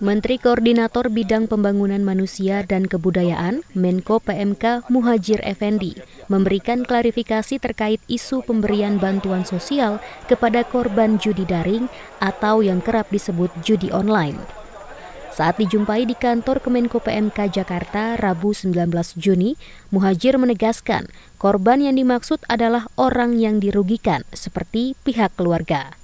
Menteri Koordinator Bidang Pembangunan Manusia dan Kebudayaan, Menko PMK Muhajir Effendi, memberikan klarifikasi terkait isu pemberian bantuan sosial kepada korban judi daring atau yang kerap disebut judi online. Saat dijumpai di kantor Kemenko PMK Jakarta Rabu 19 Juni, Muhajir menegaskan korban yang dimaksud adalah orang yang dirugikan seperti pihak keluarga.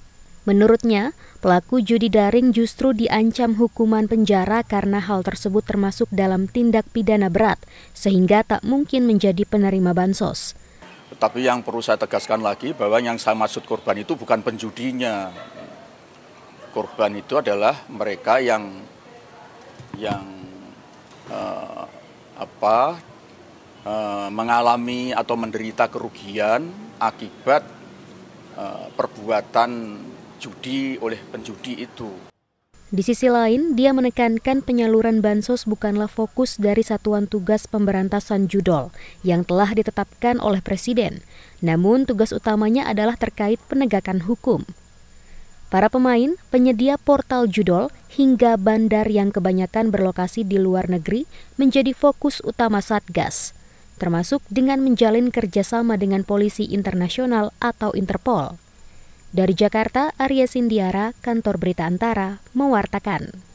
Menurutnya, pelaku judi daring justru diancam hukuman penjara karena hal tersebut termasuk dalam tindak pidana berat, sehingga tak mungkin menjadi penerima bansos. Tapi yang perlu saya tegaskan lagi bahwa yang saya maksud korban itu bukan penjudinya. Korban itu adalah mereka yang yang eh, apa eh, mengalami atau menderita kerugian akibat eh, perbuatan judi oleh penjudi itu. Di sisi lain, dia menekankan penyaluran bansos bukanlah fokus dari Satuan Tugas Pemberantasan Judol yang telah ditetapkan oleh Presiden, namun tugas utamanya adalah terkait penegakan hukum. Para pemain, penyedia portal judol, hingga bandar yang kebanyakan berlokasi di luar negeri menjadi fokus utama Satgas, termasuk dengan menjalin kerjasama dengan polisi internasional atau Interpol. Dari Jakarta, Arya Sindiara, Kantor Berita Antara, mewartakan.